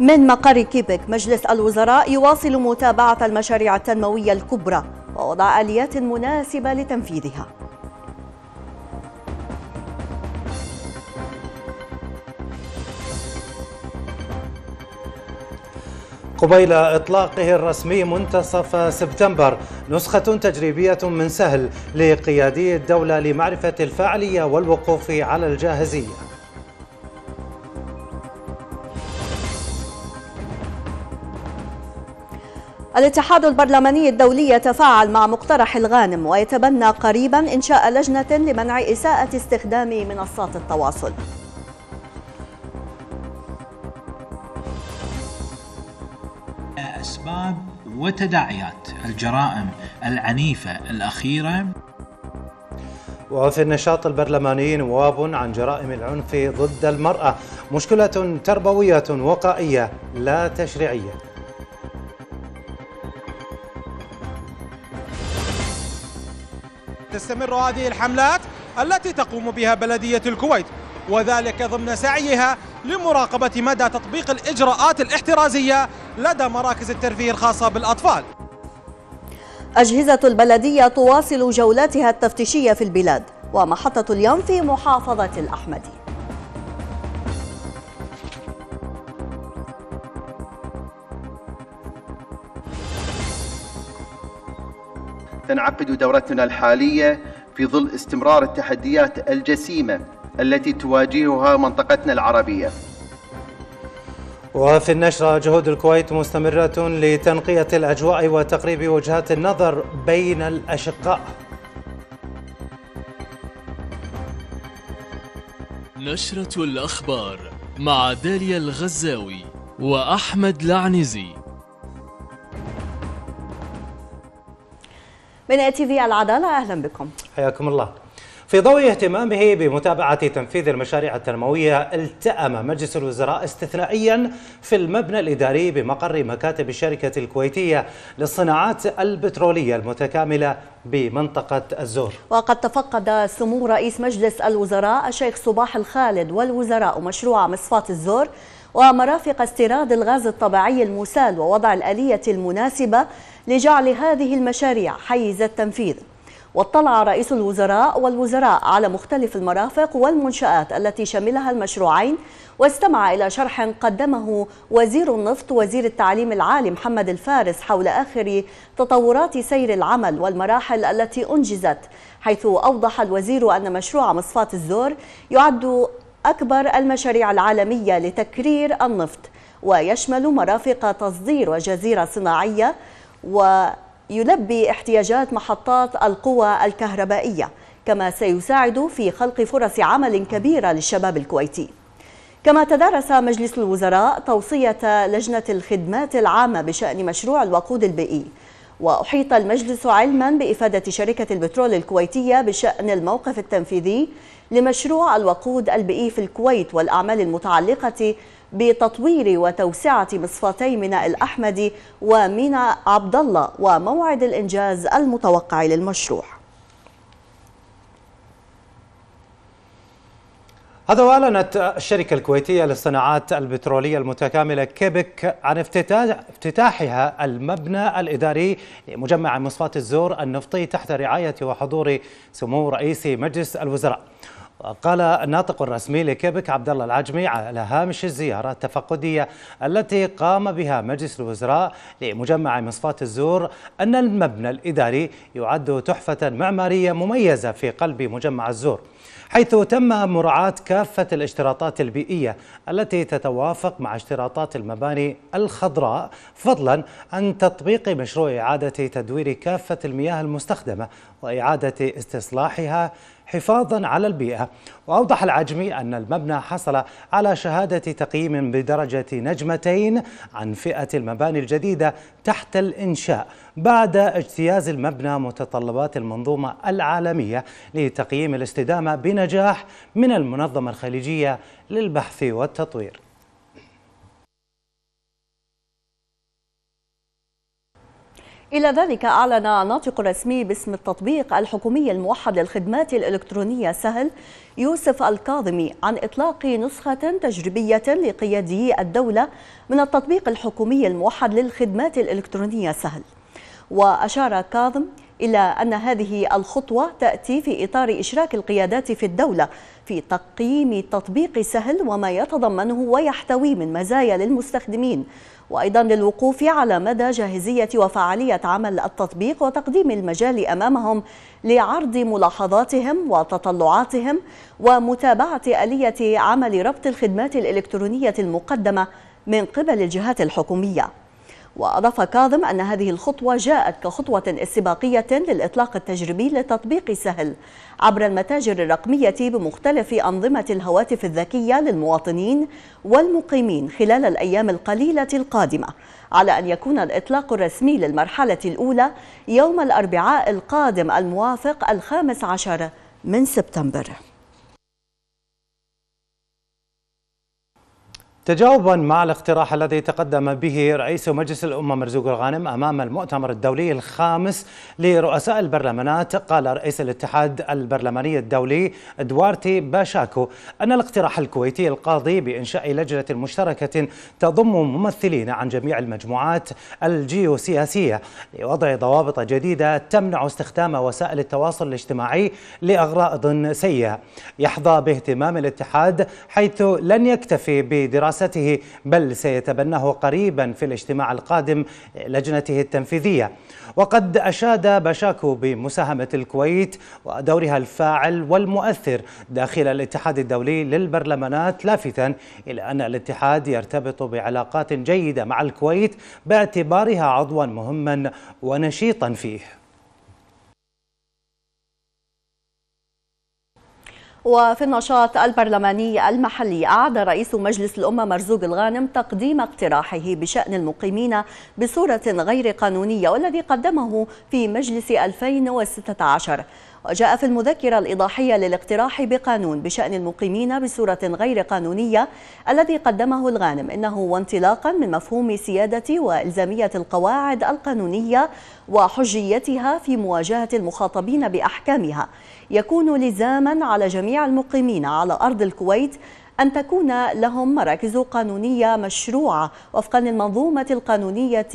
من مقر كيبك مجلس الوزراء يواصل متابعة المشاريع التنموية الكبرى ووضع آليات مناسبة لتنفيذها قبيل إطلاقه الرسمي منتصف سبتمبر نسخة تجريبية من سهل لقيادي الدولة لمعرفة الفاعلية والوقوف على الجاهزية الاتحاد البرلماني الدولي يتفاعل مع مقترح الغانم ويتبنى قريبا إنشاء لجنة لمنع إساءة استخدام منصات التواصل أسباب وتداعيات الجرائم العنيفة الأخيرة وفي النشاط البرلماني نواب عن جرائم العنف ضد المرأة مشكلة تربوية وقائية لا تشريعية تستمر هذه الحملات التي تقوم بها بلدية الكويت وذلك ضمن سعيها لمراقبة مدى تطبيق الإجراءات الاحترازية لدى مراكز الترفيه الخاصة بالأطفال أجهزة البلدية تواصل جولاتها التفتيشية في البلاد ومحطة اليوم في محافظة الأحمدي تنعقد دورتنا الحالية في ظل استمرار التحديات الجسيمة التي تواجهها منطقتنا العربية وفي النشرة جهود الكويت مستمرة لتنقية الأجواء وتقريب وجهات النظر بين الأشقاء نشرة الأخبار مع داليا الغزاوي وأحمد العنزي من اتي العداله اهلا بكم حياكم الله في ضوء اهتمامه بمتابعة تنفيذ المشاريع التنموية التأم مجلس الوزراء استثنائيا في المبنى الإداري بمقر مكاتب الشركة الكويتية للصناعات البترولية المتكاملة بمنطقة الزور وقد تفقد سمو رئيس مجلس الوزراء الشيخ صباح الخالد والوزراء مشروع مصفات الزور ومرافق استيراد الغاز الطبيعي المسال ووضع الآلية المناسبة لجعل هذه المشاريع حيز التنفيذ واطلع رئيس الوزراء والوزراء على مختلف المرافق والمنشآت التي شملها المشروعين واستمع إلى شرح قدمه وزير النفط وزير التعليم العالي محمد الفارس حول آخر تطورات سير العمل والمراحل التي أنجزت حيث أوضح الوزير أن مشروع مصفاة الزور يعد أكبر المشاريع العالمية لتكرير النفط ويشمل مرافق تصدير وجزيرة صناعية ويلبي احتياجات محطات القوى الكهربائية كما سيساعد في خلق فرص عمل كبيرة للشباب الكويتي كما تدارس مجلس الوزراء توصية لجنة الخدمات العامة بشأن مشروع الوقود البيئي وأحيط المجلس علما بإفادة شركة البترول الكويتية بشأن الموقف التنفيذي لمشروع الوقود البيئي في الكويت والأعمال المتعلقة بتطوير وتوسعة مصفاتي ميناء الأحمد وميناء عبد الله وموعد الإنجاز المتوقع للمشروع هذا وأعلنت الشركة الكويتية للصناعات البترولية المتكاملة كيبك عن افتتاح افتتاحها المبنى الإداري لمجمع مصفاة الزور النفطي تحت رعاية وحضور سمو رئيس مجلس الوزراء. وقال الناطق الرسمي لكيبك عبد الله العجمي على هامش الزيارة التفقدية التي قام بها مجلس الوزراء لمجمع مصفاة الزور أن المبنى الإداري يعد تحفة معمارية مميزة في قلب مجمع الزور. حيث تم مراعاة كافة الاشتراطات البيئية التي تتوافق مع اشتراطات المباني الخضراء فضلا عن تطبيق مشروع إعادة تدوير كافة المياه المستخدمة وإعادة استصلاحها حفاظا على البيئة وأوضح العجمي أن المبنى حصل على شهادة تقييم بدرجة نجمتين عن فئة المباني الجديدة تحت الإنشاء بعد اجتياز المبنى متطلبات المنظومة العالمية لتقييم الاستدامة بنجاح من المنظمة الخليجية للبحث والتطوير إلى ذلك أعلن ناطق رسمي باسم التطبيق الحكومي الموحد للخدمات الإلكترونية سهل يوسف الكاظمي عن إطلاق نسخة تجريبية لقيادي الدولة من التطبيق الحكومي الموحد للخدمات الإلكترونية سهل وأشار كاظم إلى أن هذه الخطوة تأتي في إطار إشراك القيادات في الدولة في تقييم تطبيق سهل وما يتضمنه ويحتوي من مزايا للمستخدمين وأيضا للوقوف على مدى جاهزية وفعالية عمل التطبيق وتقديم المجال أمامهم لعرض ملاحظاتهم وتطلعاتهم ومتابعة آلية عمل ربط الخدمات الإلكترونية المقدمة من قبل الجهات الحكومية وأضاف كاظم أن هذه الخطوة جاءت كخطوة استباقية للإطلاق التجريبي لتطبيق سهل عبر المتاجر الرقمية بمختلف أنظمة الهواتف الذكية للمواطنين والمقيمين خلال الأيام القليلة القادمة على أن يكون الإطلاق الرسمي للمرحلة الأولى يوم الأربعاء القادم الموافق الخامس عشر من سبتمبر تجاوبا مع الاقتراح الذي تقدم به رئيس مجلس الأمة مرزوق الغانم أمام المؤتمر الدولي الخامس لرؤساء البرلمانات قال رئيس الاتحاد البرلماني الدولي دوارتي باشاكو أن الاقتراح الكويتي القاضي بإنشاء لجنة مشتركة تضم ممثلين عن جميع المجموعات الجيوسياسية لوضع ضوابط جديدة تمنع استخدام وسائل التواصل الاجتماعي لأغراض سيئة يحظى باهتمام الاتحاد حيث لن يكتفي بدراسة دراسته بل سيتبناه قريبا في الاجتماع القادم لجنته التنفيذية وقد أشاد بشاكو بمساهمة الكويت ودورها الفاعل والمؤثر داخل الاتحاد الدولي للبرلمانات لافتا إلى أن الاتحاد يرتبط بعلاقات جيدة مع الكويت باعتبارها عضوا مهما ونشيطا فيه وفي النشاط البرلماني المحلي أعاد رئيس مجلس الأمة مرزوق الغانم تقديم اقتراحه بشأن المقيمين بصورة غير قانونية والذي قدمه في مجلس 2016 وجاء في المذكرة الإضاحية للاقتراح بقانون بشأن المقيمين بصورة غير قانونية الذي قدمه الغانم إنه وانطلاقا من مفهوم سيادة وإلزامية القواعد القانونية وحجيتها في مواجهة المخاطبين بأحكامها يكون لزاما على جميع المقيمين على أرض الكويت أن تكون لهم مراكز قانونية مشروعة وفقا للمنظومة القانونية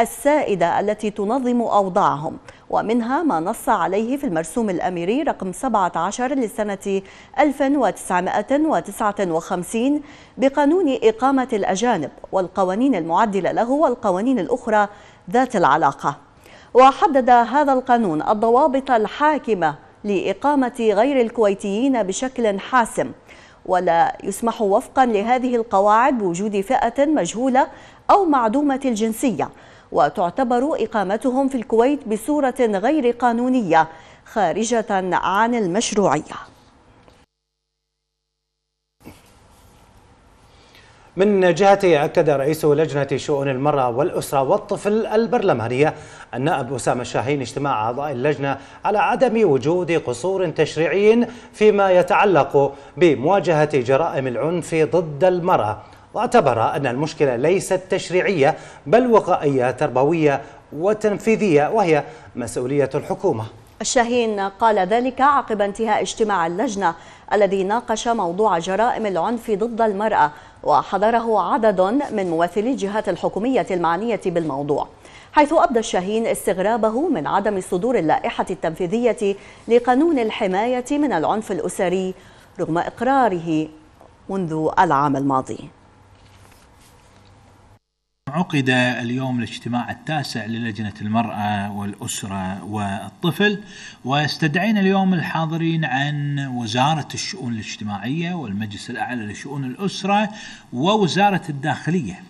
السائدة التي تنظم أوضاعهم ومنها ما نص عليه في المرسوم الأميري رقم 17 لسنة 1959 بقانون إقامة الأجانب والقوانين المعدلة له والقوانين الأخرى ذات العلاقة وحدد هذا القانون الضوابط الحاكمة لإقامة غير الكويتيين بشكل حاسم ولا يسمح وفقا لهذه القواعد بوجود فئة مجهولة أو معدومة الجنسية وتعتبر إقامتهم في الكويت بصورة غير قانونية خارجة عن المشروعية من جهته أكد رئيس لجنة شؤون المرأة والأسرة والطفل البرلمانية النائب أسامة الشاهين اجتماع أعضاء اللجنة على عدم وجود قصور تشريعي فيما يتعلق بمواجهة جرائم العنف ضد المرأة واعتبر أن المشكلة ليست تشريعية بل وقائية تربوية وتنفيذية وهي مسؤولية الحكومة الشاهين قال ذلك عقب انتهاء اجتماع اللجنة الذي ناقش موضوع جرائم العنف ضد المرأة وحضره عدد من ممثلي الجهات الحكومية المعنية بالموضوع حيث أبدى الشاهين استغرابه من عدم صدور اللائحة التنفيذية لقانون الحماية من العنف الأسري رغم إقراره منذ العام الماضي عقد اليوم الاجتماع التاسع للجنة المرأة والأسرة والطفل واستدعينا اليوم الحاضرين عن وزارة الشؤون الاجتماعية والمجلس الأعلى لشؤون الأسرة ووزارة الداخلية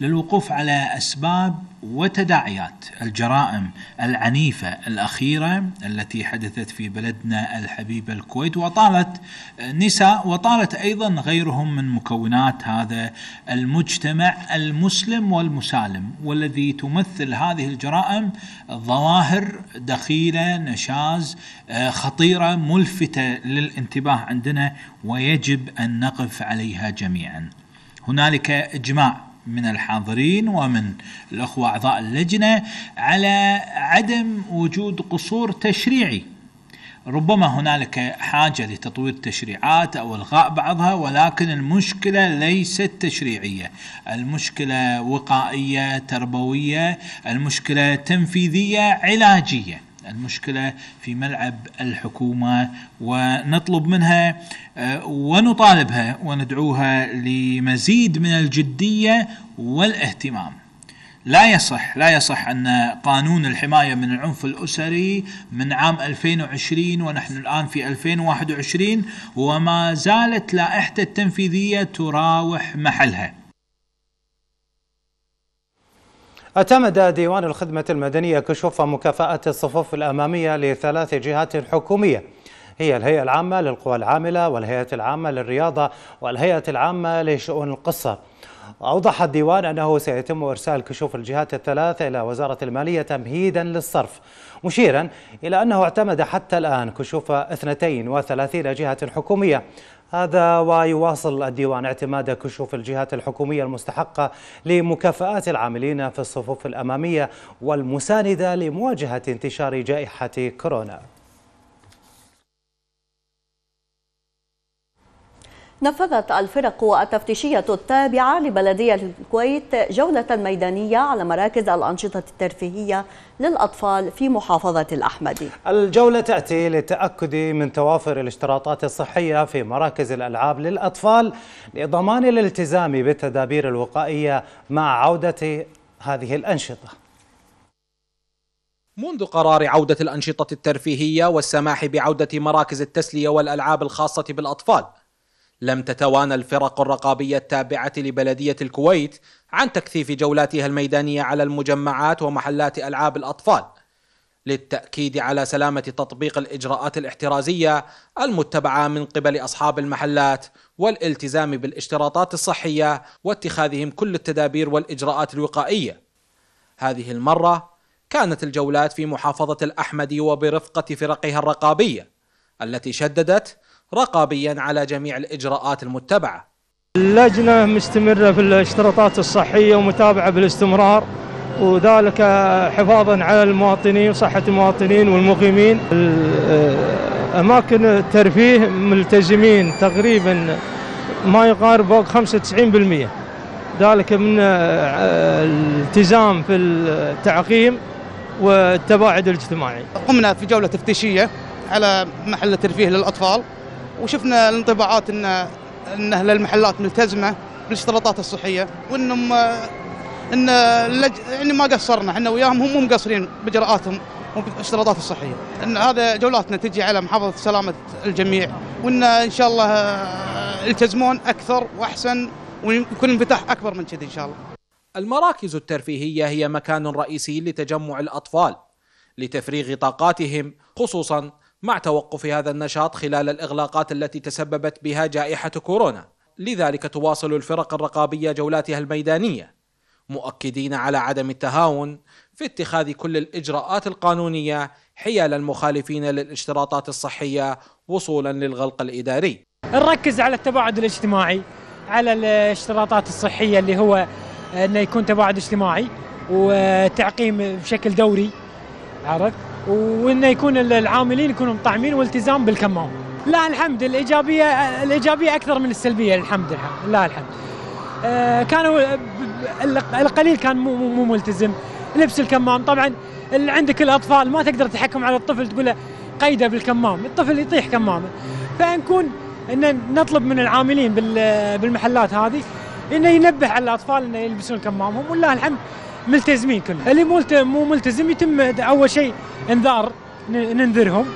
للوقوف على أسباب وتداعيات الجرائم العنيفة الأخيرة التي حدثت في بلدنا الحبيبة الكويت وطالت نساء وطالت أيضا غيرهم من مكونات هذا المجتمع المسلم والمسالم والذي تمثل هذه الجرائم ظواهر دخيلة نشاز خطيرة ملفتة للانتباه عندنا ويجب أن نقف عليها جميعا هنالك إجماع من الحاضرين ومن الأخوة أعضاء اللجنة على عدم وجود قصور تشريعي ربما هنالك حاجة لتطوير تشريعات أو إلغاء بعضها ولكن المشكلة ليست تشريعية المشكلة وقائية تربوية المشكلة تنفيذية علاجية المشكلة في ملعب الحكومة ونطلب منها آه، ونطالبها وندعوها لمزيد من الجدية والاهتمام لا يصح لا يصح ان قانون الحمايه من العنف الاسري من عام 2020 ونحن الان في 2021 وما زالت لائحته التنفيذيه تراوح محلها. اعتمد ديوان الخدمة المدنية كشوف مكافأة الصفوف الأمامية لثلاث جهات حكومية هي الهيئة العامة للقوى العاملة والهيئة العامة للرياضة والهيئة العامة لشؤون القصة أوضح الديوان أنه سيتم إرسال كشوف الجهات الثلاث إلى وزارة المالية تمهيدا للصرف مشيرا إلى أنه اعتمد حتى الآن كشوف 32 جهة حكومية هذا ويواصل الديوان اعتماد كشوف الجهات الحكومية المستحقة لمكافآت العاملين في الصفوف الأمامية والمساندة لمواجهة انتشار جائحة كورونا نفذت الفرق التفتيشية التابعة لبلدية الكويت جولة ميدانية على مراكز الأنشطة الترفيهية للأطفال في محافظة الأحمدي الجولة تأتي للتأكد من توافر الاشتراطات الصحية في مراكز الألعاب للأطفال لضمان الالتزام بالتدابير الوقائية مع عودة هذه الأنشطة منذ قرار عودة الأنشطة الترفيهية والسماح بعودة مراكز التسلية والألعاب الخاصة بالأطفال لم تتوانى الفرق الرقابية التابعة لبلدية الكويت عن تكثيف جولاتها الميدانية على المجمعات ومحلات ألعاب الأطفال للتأكيد على سلامة تطبيق الإجراءات الاحترازية المتبعة من قبل أصحاب المحلات والالتزام بالاشتراطات الصحية واتخاذهم كل التدابير والإجراءات الوقائية. هذه المرة كانت الجولات في محافظة الأحمدي وبرفقة فرقها الرقابية التي شددت رقابيا على جميع الإجراءات المتبعة اللجنة مستمرة في الاشتراطات الصحية ومتابعة بالاستمرار وذلك حفاظا على المواطنين وصحة المواطنين والمقيمين أماكن الترفيه ملتزمين تقريبا ما يقارب فوق 95% ذلك من آه، الالتزام في التعقيم والتباعد الاجتماعي قمنا في جولة تفتيشية على محل الترفيه للأطفال وشفنا الانطباعات ان ان اهل المحلات ملتزمه بالاشتراطات الصحيه وانهم ان اللج... يعني ما قصرنا احنا وياهم هم مقصرين باجراءاتهم والاشتراطات الصحيه ان هذا جولاتنا تجي على محافظه سلامه الجميع وان ان شاء الله يلتزمون اكثر واحسن ويكون انفتاح اكبر من كذي ان شاء الله المراكز الترفيهيه هي مكان رئيسي لتجمع الاطفال لتفريغ طاقاتهم خصوصا مع توقف هذا النشاط خلال الإغلاقات التي تسببت بها جائحة كورونا لذلك تواصل الفرق الرقابية جولاتها الميدانية مؤكدين على عدم التهاون في اتخاذ كل الإجراءات القانونية حيال المخالفين للاشتراطات الصحية وصولا للغلق الإداري نركز على التباعد الاجتماعي على الاشتراطات الصحية اللي هو أنه يكون تباعد اجتماعي وتعقيم بشكل دوري عرفت وانه يكون العاملين يكونوا مطعمين والتزام بالكمام لا الحمد الايجابيه الايجابيه اكثر من السلبيه الحمد لله لا الحمد آه، كانوا القليل كان مو مو ملتزم لبس الكمام طبعا اللي عندك الاطفال ما تقدر تحكم على الطفل تقول له قيده بالكمام الطفل يطيح كمامه فنكون ان نطلب من العاملين بالمحلات هذه انه ينبه على الاطفال انه يلبسون كمامهم والله الحمد ملتزمين كلنا اللي مو ملتزم يتم اول شيء انذار ننذرهم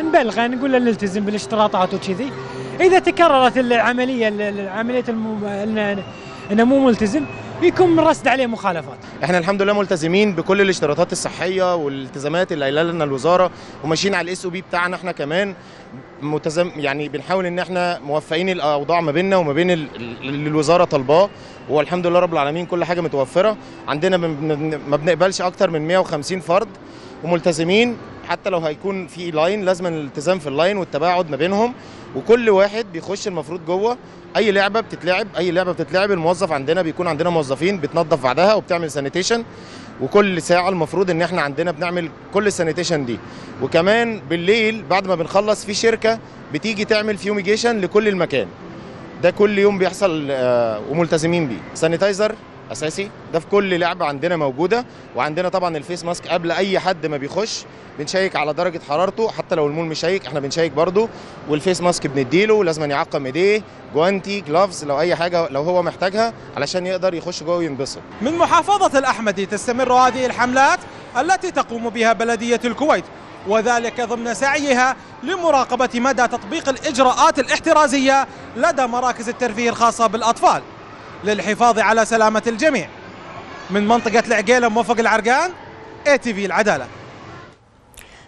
نبلغه نقول له نلتزم بالاشتراطات وكذي اذا تكررت العمليه العمليه المو... انه مو ملتزم بيكون رصد عليه مخالفات احنا الحمد لله ملتزمين بكل الاشتراطات الصحيه والالتزامات اللي قايله لنا الوزاره وماشيين على الاس او بي بتاعنا احنا كمان متزم يعني بنحاول ان احنا موفقين الاوضاع ما بيننا وما بين اللي الوزاره طالباه والحمد لله رب العالمين كل حاجه متوفره عندنا ما بنقبلش اكتر من 150 فرد وملتزمين حتى لو هيكون في لاين لازم الالتزام في اللاين والتباعد ما بينهم وكل واحد بيخش المفروض جوه اي لعبه بتتلعب اي لعبه بتتلعب الموظف عندنا بيكون عندنا موظفين بتنظف بعدها وبتعمل سانيتيشن وكل ساعه المفروض ان احنا عندنا بنعمل كل السانيتيشن دي وكمان بالليل بعد ما بنخلص في شركه بتيجي تعمل فيوميجيشن لكل المكان ده كل يوم بيحصل آه، وملتزمين بيه سانيتايزر اساسي ده في كل لعبه عندنا موجوده وعندنا طبعا الفيس ماسك قبل اي حد ما بيخش بنشيك على درجه حرارته حتى لو المول مشيك احنا بنشيك برده والفيس ماسك بنديله لازم يعقم ايديه جوانتي جلافز لو اي حاجه لو هو محتاجها علشان يقدر يخش جوه وينبسط من محافظه الاحمدي تستمر هذه الحملات التي تقوم بها بلديه الكويت وذلك ضمن سعيها لمراقبه مدى تطبيق الاجراءات الاحترازيه لدى مراكز الترفيه الخاصه بالاطفال للحفاظ على سلامة الجميع من منطقة العقيلة موفق العرقان اي تي في العداله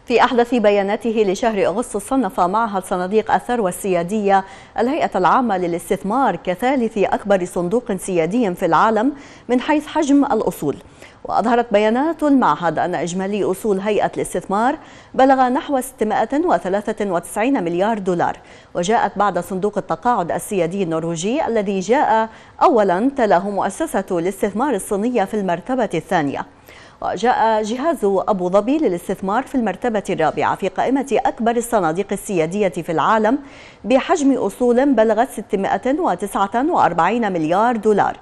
في أحدث بياناته لشهر أغسطس صنف معهد صناديق الثروة السيادية الهيئة العامة للاستثمار كثالث أكبر صندوق سيادي في العالم من حيث حجم الأصول وأظهرت بيانات المعهد أن إجمالي أصول هيئة الاستثمار بلغ نحو 693 مليار دولار وجاءت بعد صندوق التقاعد السيادي النرويجي الذي جاء أولا تلاه مؤسسة الاستثمار الصينية في المرتبة الثانية وجاء جهاز أبو ظبي للاستثمار في المرتبة الرابعة في قائمة أكبر الصناديق السيادية في العالم بحجم أصول بلغت 649 مليار دولار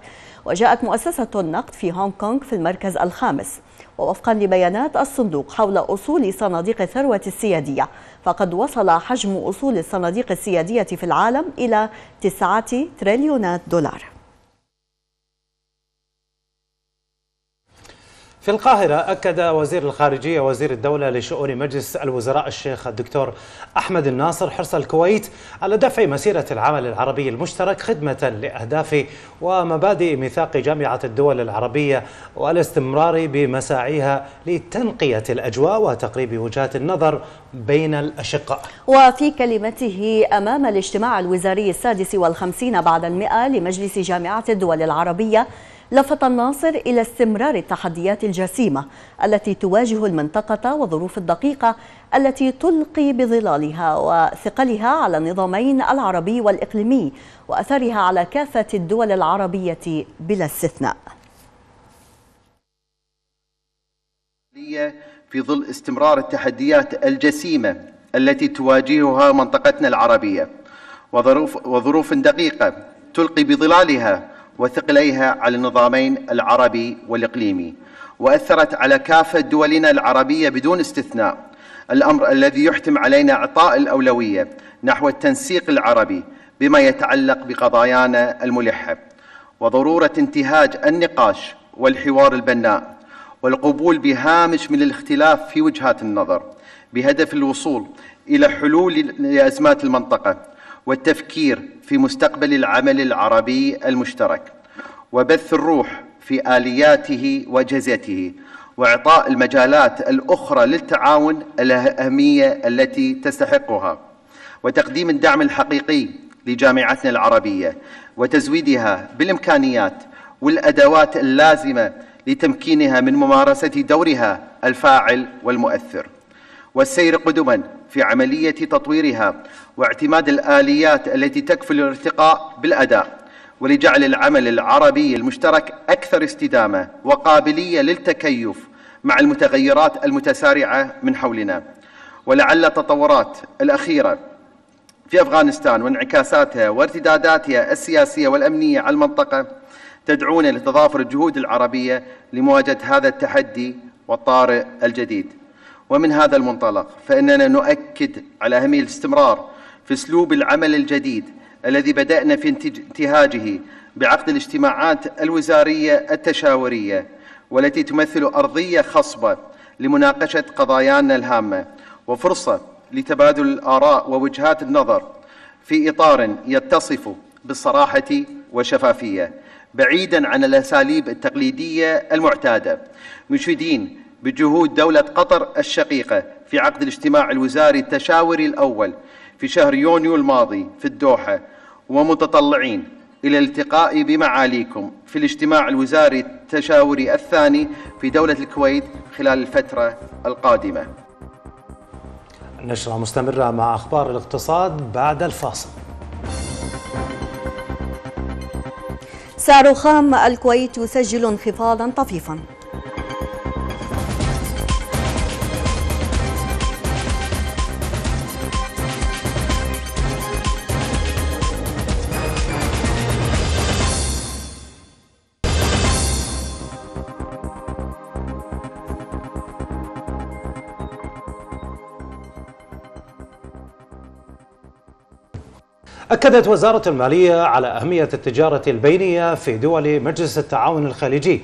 وجاءت مؤسسة النقد في هونغ كونغ في المركز الخامس ووفقا لبيانات الصندوق حول أصول صناديق الثروة السيادية فقد وصل حجم أصول الصناديق السيادية في العالم إلى 9 تريليونات دولار في القاهرة أكد وزير الخارجية وزير الدولة لشؤون مجلس الوزراء الشيخ الدكتور أحمد الناصر حرص الكويت على دفع مسيرة العمل العربي المشترك خدمة لأهداف ومبادئ ميثاق جامعة الدول العربية والاستمرار بمساعيها لتنقية الأجواء وتقريب وجهات النظر بين الأشقاء وفي كلمته أمام الاجتماع الوزاري السادس والخمسين بعد المئة لمجلس جامعة الدول العربية لفت الناصر إلى استمرار التحديات الجسيمة التي تواجه المنطقة والظروف الدقيقة التي تلقي بظلالها وثقلها على النظامين العربي والإقليمي وأثرها على كافة الدول العربية بلا استثناء في ظل استمرار التحديات الجسيمة التي تواجهها منطقتنا العربية وظروف, وظروف دقيقة تلقي بظلالها وثقليها على النظامين العربي والإقليمي وأثرت على كافة دولنا العربية بدون استثناء الأمر الذي يحتم علينا إعطاء الأولوية نحو التنسيق العربي بما يتعلق بقضايانا الملحة وضرورة انتهاج النقاش والحوار البناء والقبول بهامش من الاختلاف في وجهات النظر بهدف الوصول إلى حلول لأزمات المنطقة والتفكير في مستقبل العمل العربي المشترك وبث الروح في آلياته وجزته وإعطاء المجالات الأخرى للتعاون الأهمية التي تستحقها وتقديم الدعم الحقيقي لجامعتنا العربية وتزويدها بالإمكانيات والأدوات اللازمة لتمكينها من ممارسة دورها الفاعل والمؤثر والسير قدما في عملية تطويرها واعتماد الآليات التي تكفل الارتقاء بالأداء ولجعل العمل العربي المشترك أكثر استدامة وقابلية للتكيف مع المتغيرات المتسارعة من حولنا ولعل التطورات الأخيرة في أفغانستان وانعكاساتها وارتداداتها السياسية والأمنية على المنطقة تدعونا لتضافر الجهود العربية لمواجهة هذا التحدي والطارئ الجديد ومن هذا المنطلق فإننا نؤكد على أهمية الاستمرار في اسلوب العمل الجديد الذي بدانا في انتهاجه بعقد الاجتماعات الوزاريه التشاوريه والتي تمثل ارضيه خصبه لمناقشه قضايانا الهامه وفرصه لتبادل الاراء ووجهات النظر في اطار يتصف بالصراحه والشفافيه بعيدا عن الاساليب التقليديه المعتاده مشيدين بجهود دوله قطر الشقيقه في عقد الاجتماع الوزاري التشاوري الاول في شهر يونيو الماضي في الدوحة ومتطلعين إلى الالتقاء بمعاليكم في الاجتماع الوزاري التشاوري الثاني في دولة الكويت خلال الفترة القادمة نشرة مستمرة مع أخبار الاقتصاد بعد الفاصل سعر خام الكويت يسجل انخفاضا طفيفا أكدت وزارة المالية على أهمية التجارة البينية في دول مجلس التعاون الخليجي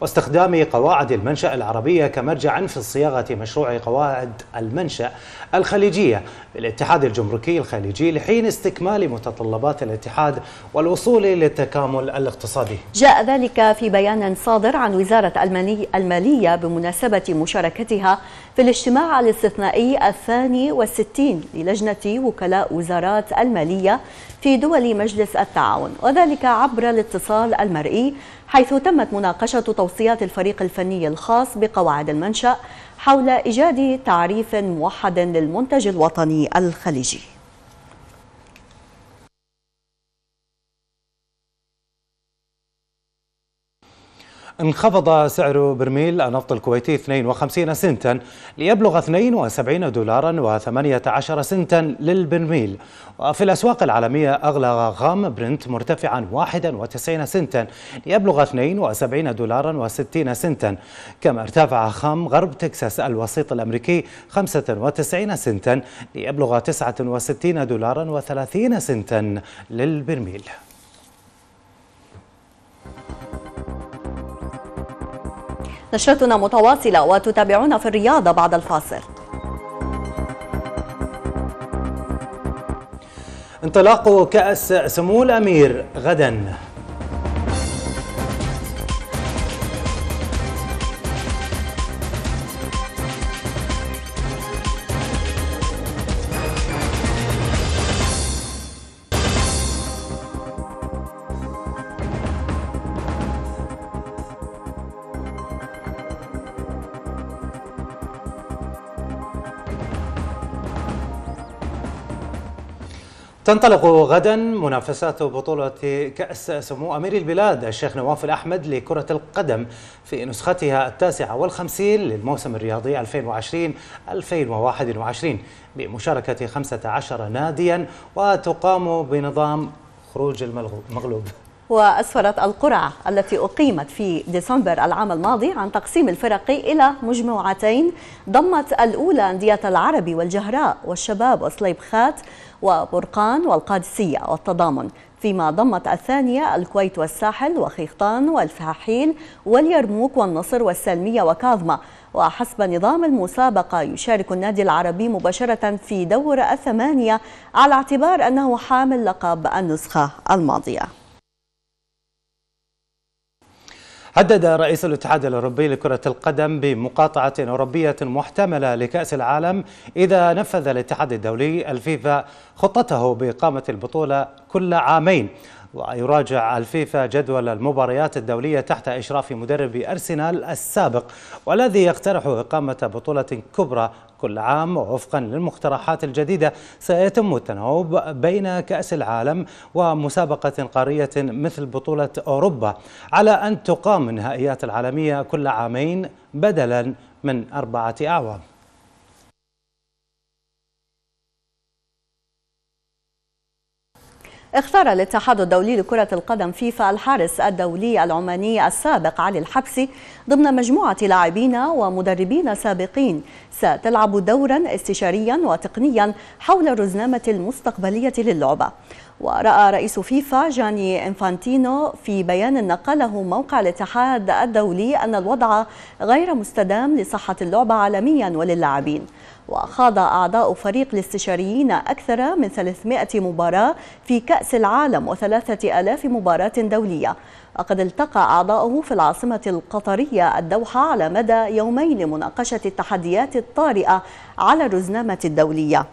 واستخدام قواعد المنشأ العربية كمرجع في الصياغة مشروع قواعد المنشأ الخليجية بالاتحاد الجمركي الخليجي لحين استكمال متطلبات الاتحاد والوصول للتكامل الاقتصادي جاء ذلك في بيان صادر عن وزارة المالية بمناسبة مشاركتها في الاجتماع الاستثنائي الثاني والستين للجنة وكلاء وزارات المالية في دول مجلس التعاون وذلك عبر الاتصال المرئي حيث تمت مناقشة توصيات الفريق الفني الخاص بقواعد المنشأ حول إيجاد تعريف موحد للمنتج الوطني الخليجي انخفض سعر برميل النفط الكويتي 52 سنتا ليبلغ 72 دولارا و18 سنتا للبرميل وفي الأسواق العالمية أغلى غام برنت مرتفعا 91 سنتا ليبلغ 72 دولارا و60 سنتا كما ارتفع خام غرب تكساس الوسيط الأمريكي 95 سنتا ليبلغ 69 دولارا و30 سنتا للبرميل نشرتنا متواصلة وتتابعونا في الرياضة بعد الفاصل انطلاق كأس سمو الأمير غداً تنطلق غدا منافسات بطولة كأس سمو أمير البلاد الشيخ نواف الأحمد لكرة القدم في نسختها التاسعة والخمسين للموسم الرياضي 2020-2021 بمشاركة 15 ناديا وتقام بنظام خروج المغلوب وأسفرت القرعة التي أقيمت في ديسمبر العام الماضي عن تقسيم الفرق إلى مجموعتين ضمت الأولى أندية العربي والجهراء والشباب وصليب خات وبرقان والقادسية والتضامن فيما ضمت الثانية الكويت والساحل وخيخطان والفاحيل واليرموك والنصر والسلمية وكاظمة وحسب نظام المسابقة يشارك النادي العربي مباشرة في دور الثمانية على اعتبار أنه حامل لقب النسخة الماضية هدد رئيس الاتحاد الأوروبي لكرة القدم بمقاطعة أوروبية محتملة لكأس العالم إذا نفذ الاتحاد الدولي الفيفا خطته بإقامة البطولة كل عامين ويراجع الفيفا جدول المباريات الدولية تحت إشراف مدرب أرسنال السابق والذي يقترح إقامة بطولة كبرى كل عام ووفقا للمقترحات الجديدة سيتم التناوب بين كأس العالم ومسابقة قارية مثل بطولة أوروبا على أن تقام النهائيات العالمية كل عامين بدلا من أربعة أعوام اختار الاتحاد الدولي لكرة القدم فيفا الحارس الدولي العماني السابق علي الحبسي ضمن مجموعة لاعبين ومدربين سابقين ستلعب دورا استشاريا وتقنيا حول الرزنامة المستقبلية للعبة ورأى رئيس فيفا جاني إنفانتينو في بيان نقله موقع الاتحاد الدولي أن الوضع غير مستدام لصحة اللعبة عالميا وللاعبين وخاض أعضاء فريق الاستشاريين أكثر من 300 مباراة في كأس العالم و3000 مباراة دولية وقد التقى أعضاؤه في العاصمة القطرية الدوحة على مدى يومين لمناقشة التحديات الطارئة على الرزنامة الدولية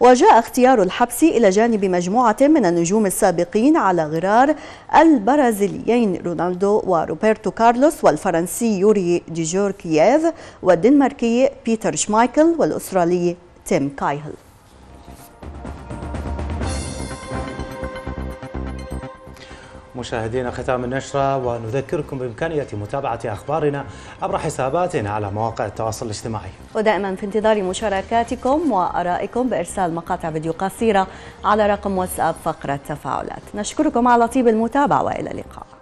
وجاء اختيار الحبس إلى جانب مجموعة من النجوم السابقين على غرار البرازيليين رونالدو وروبرتو كارلوس والفرنسي يوري ديجور كييف والدنماركي بيتر شمايكل والأسترالي تيم كايهل مشاهدينا ختام النشرة ونذكركم بإمكانية متابعة أخبارنا عبر حساباتنا على مواقع التواصل الاجتماعي ودائما في انتظار مشاركاتكم وأرائكم بإرسال مقاطع فيديو قصيرة على رقم واتساب فقرة تفاعلات نشكركم على طيب المتابعة وإلى اللقاء